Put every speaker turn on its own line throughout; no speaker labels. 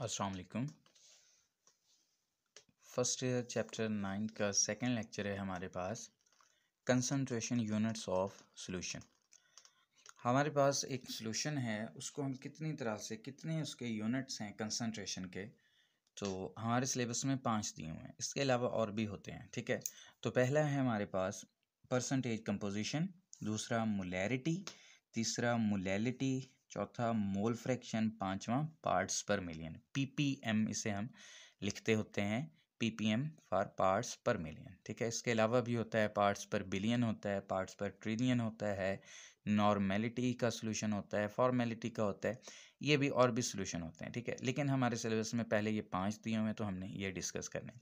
अस्सलाम वालेकुम first chapter nine का सेकंड लेक्चर है हमारे पास कंसंट्रेशन यूनिट्स ऑफ सॉल्यूशन हमारे पास एक सॉल्यूशन है उसको हम कितनी तरह से कितने उसके यूनिट्स हैं कंसंट्रेशन के तो हमारे सिलेबस में पाँच दिए हुए हैं इसके अलावा और भी होते हैं ठीक है तो पहला है हमारे पास परसेंटेज कंपोजिशन दूसरा मोलैरिटी तीसरा मोलैलिटी चौथा मोल फ्रैक्शन पांचवा पार्ट्स पर मिलियन पीपीएम इसे हम लिखते होते हैं PPM for parts per million ठीक है इसके अलावा भी होता है पार्ट्स पर बिलियन होता है पार्ट्स पर ट्रिलियन होता है नॉर्मेलिटी का सोल्यूशन होता है फॉर्मेलिटी का होता है ये भी और भी सोल्यूशन होते हैं ठीक है लेकिन हमारे सिलेबस में पहले ये पाँच दिए हुए हैं तो हमने ये डिस्कस करने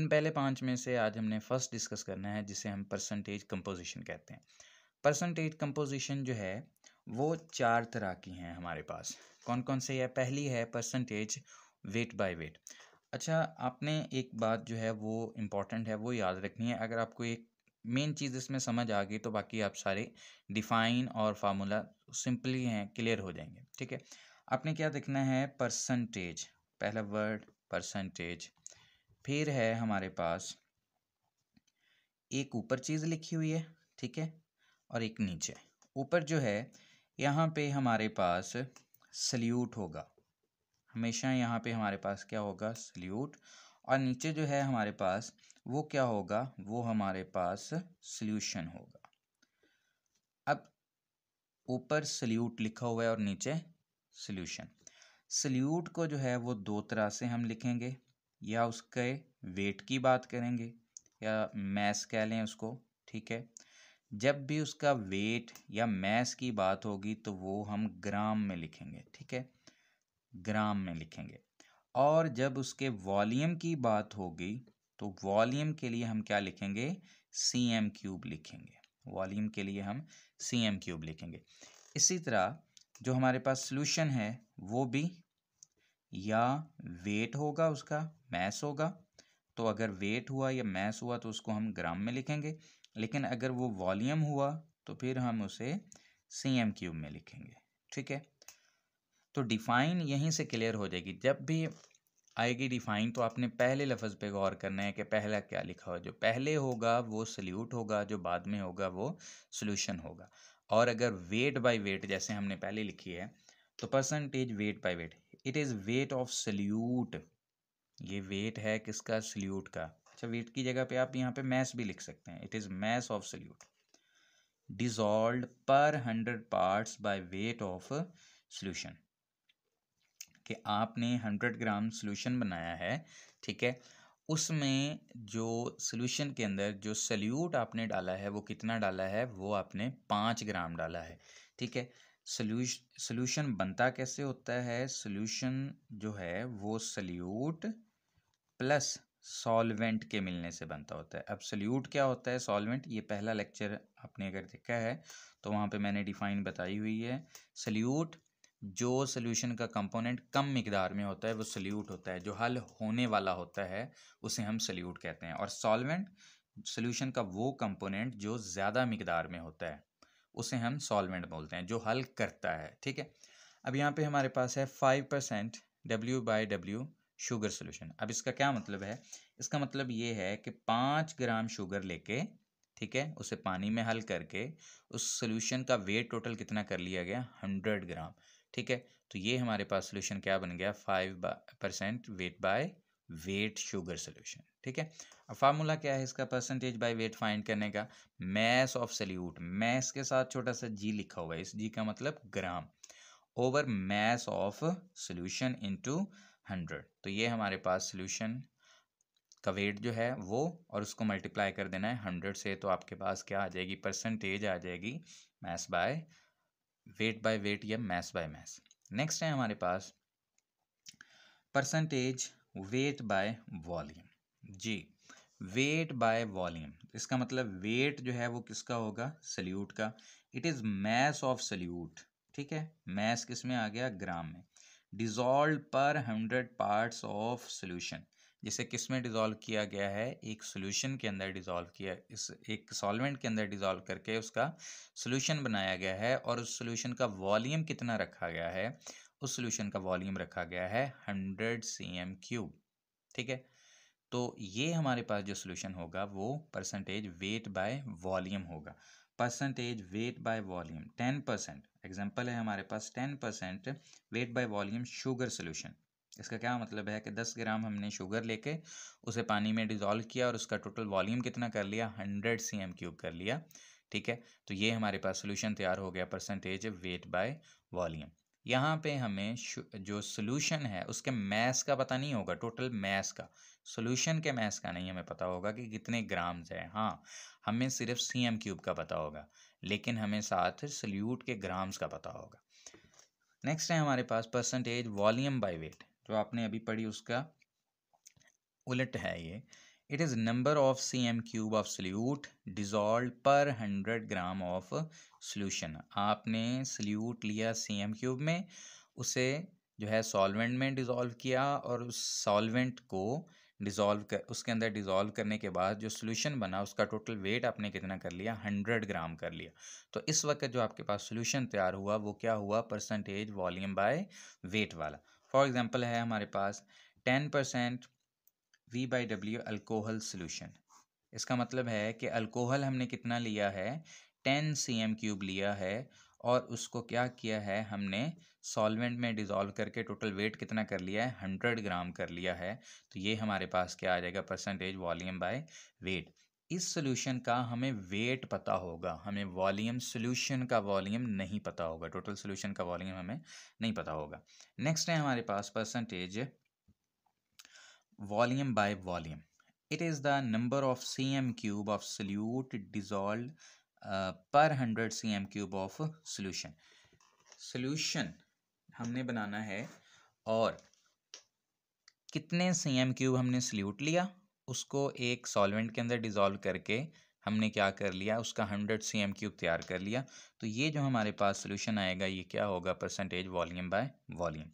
इन पहले पाँच में से आज हमने फर्स्ट डिस्कस करना है जिसे हम परसेंटेज कंपोजिशन कहते हैं परसेंटेज कंपोजिशन जो है वो चार तरह की हैं हमारे पास कौन कौन से है पहली है परसेंटेज वेट बाय वेट अच्छा आपने एक बात जो है वो इम्पॉर्टेंट है वो याद रखनी है अगर आपको एक मेन चीज़ इसमें समझ आ गई तो बाकी आप सारे डिफाइन और फार्मूला सिंपली हैं क्लियर हो जाएंगे ठीक है आपने क्या देखना है परसेंटेज पहला वर्ड परसेंटेज फिर है हमारे पास एक ऊपर चीज़ लिखी हुई है ठीक है और एक नीचे ऊपर जो है यहाँ पे हमारे पास सल्यूट होगा हमेशा यहाँ पे हमारे पास क्या होगा सल्यूट और नीचे जो है हमारे पास वो क्या होगा वो हमारे पास सल्यूशन होगा अब ऊपर सल्यूट लिखा हुआ है और नीचे सल्यूशन सल्यूट को जो है वो दो तरह से हम लिखेंगे या उसके वेट की बात करेंगे या मैस कह लें उसको ठीक है जब भी उसका वेट या मैस की बात होगी तो वो हम ग्राम में लिखेंगे ठीक है ग्राम में लिखेंगे और जब उसके वॉल्यूम की बात होगी तो वॉल्यूम के लिए हम क्या लिखेंगे सी एम क्यूब लिखेंगे वॉल्यूम के लिए हम सी एम क्यूब लिखेंगे इसी तरह जो हमारे पास सोल्यूशन है वो भी या वेट होगा उसका मैस होगा तो अगर वेट हुआ या मैस हुआ तो उसको हम ग्राम में लिखेंगे लेकिन अगर वो वॉल्यूम हुआ तो फिर हम उसे सी एम क्यूब में लिखेंगे ठीक है तो डिफ़ाइन यहीं से क्लियर हो जाएगी जब भी आएगी डिफ़ाइन तो आपने पहले लफ्ज़ पे गौर करना है कि पहला क्या लिखा हो जो पहले होगा वो सल्यूट होगा जो बाद में होगा वो सोल्यूशन होगा और अगर वेट बाय वेट जैसे हमने पहले लिखी है तो percentage weight by weight it is weight of solute ये वेट है किसका सल्यूट का अच्छा वेट की जगह पे आप यहाँ पे मैस भी लिख सकते हैं it is mass of solute dissolve per hundred parts by weight of solution कि आपने हंड्रेड ग्राम सोल्यूशन बनाया है ठीक है उसमें जो सोल्यूशन के अंदर जो सल्यूट आपने डाला है वो कितना डाला है वो आपने पाँच ग्राम डाला है ठीक है सोल्यूश सोल्यूशन बनता कैसे होता है सोल्यूशन जो है वो सल्यूट प्लस सॉल्वेंट के मिलने से बनता होता है एब्सोल्यूट क्या होता है सॉल्वेंट ये पहला लेक्चर आपने अगर देखा है तो वहाँ पे मैंने डिफाइन बताई हुई है सल्यूट जो सोल्यूशन का कंपोनेंट कम मकदार में होता है वो सल्यूट होता है जो हल होने वाला होता है उसे हम सल्यूट कहते हैं और सॉल्वेंट सोल्यूशन का वो कंपोनेंट जो ज़्यादा मकदार में होता है उसे हम सॉल्वेंट बोलते हैं जो हल करता है ठीक है अब यहाँ पे हमारे पास है five percent W by W sugar solution अब इसका क्या मतलब है इसका मतलब ये है कि पाँच ग्राम शुगर लेके ठीक है उसे पानी में हल करके उस सोल्यूशन का वेट टोटल कितना कर लिया गया हंड्रेड ग्राम ठीक है तो ये हमारे पास सोल्यूशन क्या बन गया five percent weight by weight sugar solution ठीक है अब फार्मूला क्या है इसका परसेंटेज बाय वेट फाइंड करने का मैस ऑफ सल्यूट मैस के साथ छोटा सा जी लिखा हुआ है इस जी का मतलब gram over mass of solution into hundred तो ये हमारे पास सोल्यूशन का वेट जो है वो और उसको मल्टीप्लाई कर देना है हंड्रेड से तो आपके पास क्या आ जाएगी परसेंटेज आ जाएगी mass by weight by weight या मैस बाय मैस नेक्स्ट है हमारे पास परसेंटेज वेट बाय वॉल्यूम जी वेट बाय वॉल्यूम इसका मतलब वेट जो है वो किसका होगा सल्यूट का it is mass of solute ठीक है मैस किस में आ गया ग्राम में डिजोल्व पर हंड्रेड पार्ट्स ऑफ सोल्यूशन जिसे किस में डिजोल्व किया गया है एक सोल्यूशन के अंदर डिजोल्व किया इस एक सॉल्वेंट के अंदर डिजोल्व करके उसका सोल्यूशन बनाया गया है और उस सोल्यूशन का वॉल्यूम कितना रखा गया है उस सोल्यूशन का वॉल्यूम रखा गया है हंड्रेड सी एम क्यूब ठीक है तो ये हमारे पास जो सोल्यूशन होगा वो परसेंटेज वेट बाय वॉल्यूम होगा percentage weight by volume ten percent example है हमारे पास ten percent weight by volume sugar solution इसका क्या मतलब है कि दस ग्राम हमने शुगर लेके उसे पानी में डिज़ोल्व किया और उसका टोटल वॉल्यूम कितना कर लिया हंड्रेड सी एम क्यूब कर लिया ठीक है तो ये हमारे पास सोल्यूशन तैयार हो गया परसेंटेज वेट बाय वॉल्यूम यहाँ पे हमें जो सोल्यूशन है उसके मैस का पता नहीं होगा टोटल मैस का सोल्यूशन के मैस का नहीं हमें पता होगा कि कितने ग्राम्स है हाँ हमें सिर्फ सी एम क्यूब का पता होगा लेकिन हमें साथ सल्यूट के ग्राम्स का पता होगा नेक्स्ट है हमारे पास परसेंटेज वॉल्यूम बाय वेट जो आपने अभी पढ़ी उसका उलट है ये it is number of C M cube of solute dissolve per hundred gram of solution आपने सल्यूट लिया सी एम क्यूब में उसे जो है सॉल्वेंट में डिज़ोल्व किया और उस सॉल्वेंट को डिज़ोल्व कर उसके अंदर डिज़ोल्व करने के बाद जो सोल्यूशन बना उसका टोटल वेट आपने कितना कर लिया हंड्रेड ग्राम कर लिया तो इस वक्त जो आपके पास सोल्यूशन तैयार हुआ वो क्या हुआ परसेंटेज वॉल्यूम बाय वेट वाला फॉर एग्जाम्पल है हमारे पास ten percent V by W alcohol solution इसका मतलब है कि अल्कोहल हमने कितना लिया है टेन सी एम क्यूब लिया है और उसको क्या किया है हमने सॉल्वेंट में डिज़ोल्व करके टोटल वेट कितना कर लिया है हंड्रेड ग्राम कर लिया है तो ये हमारे पास क्या आ जाएगा परसेंटेज वॉल्यूम बाय वेट इस सोल्यूशन का हमें वेट पता होगा हमें वॉल्यूम सोल्यूशन का वॉल्यूम नहीं पता होगा टोटल सोल्यूशन का वॉल्यूम हमें नहीं पता होगा नेक्स्ट है हमारे पास percentage volume by volume. It is the number of cm cube of solute dissolved uh, per 100 cm cube of solution. Solution हमने बनाना है और कितने सी एम क्यूब हमने सल्यूट लिया उसको एक सॉल्वेंट के अंदर डिज़ोल्व करके हमने क्या कर लिया उसका हंड्रेड सी एम क्यूब तैयार कर लिया तो ये जो हमारे पास सोल्यूशन आएगा ये क्या होगा percentage volume by volume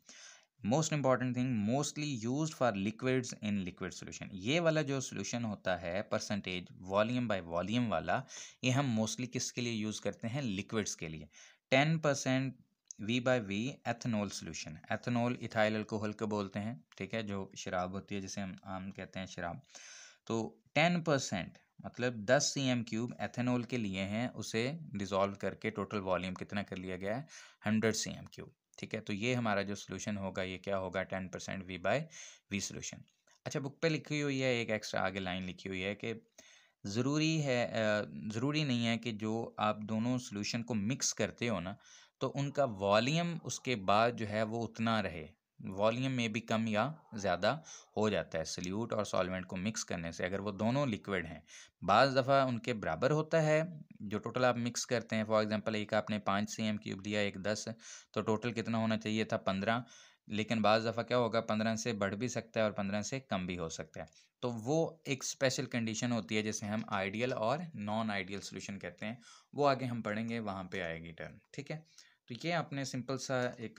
most important thing mostly use for liquids in liquid solution ये वाला जो सोल्यूशन होता है परसेंटेज वॉल्यूम बाय वॉल्यूम वाला ये हम मोस्टली किसके लिए यूज़ करते हैं लिक्विड्स के लिए ten percent V by V ethanol solution ethanol ethyl alcohol को बोलते हैं ठीक है जो शराब होती है जिसे हम आम कहते हैं शराब तो टेन परसेंट मतलब दस सी एम क्यूब एथेनॉल के लिए हैं उसे डिज़ोल्व करके टोटल वॉल्यूम कितना कर लिया गया है हंड्रेड सी एम क्यूब ठीक है तो ये हमारा जो सोल्यूशन होगा ये क्या होगा ten percent V by V solution अच्छा बुक पे लिखी हुई है एक एक्स्ट्रा आगे लाइन लिखी हुई है कि ज़रूरी है ज़रूरी नहीं है कि जो आप दोनों सोल्यूशन को मिक्स करते हो ना तो उनका वॉलीम उसके बाद जो है वो उतना रहे वॉल्यूम में भी कम या ज़्यादा हो जाता है सल्यूट और सॉल्वेंट को मिक्स करने से अगर वो दोनों लिक्विड हैं बज़ दफ़ा उनके बराबर होता है जो टोटल आप मिक्स करते हैं फॉर एग्जांपल एक आपने पाँच सी एम क्यूब लिया एक दस तो टोटल कितना होना चाहिए था पंद्रह लेकिन बज़ दफ़ा क्या होगा पंद्रह से बढ़ भी सकता है और पंद्रह से कम भी हो सकता है तो वो एक स्पेशल कंडीशन होती है जिसे हम आइडियल और नॉन आइडियल सोल्यूशन कहते हैं वो आगे हम पढ़ेंगे वहाँ पर आएगी टर्म ठीक है तो ये आपने सिंपल सा एक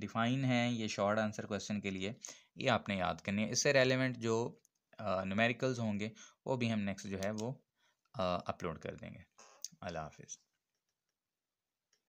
डिफ़ाइन है ये शॉर्ट आंसर क्वेश्चन के लिए ये आपने याद करनी है इससे रेलिवेंट जो न्यूमेरिकल्स होंगे वो भी हम नेक्स्ट जो है वो अपलोड कर देंगे अल्लाह हाफिज़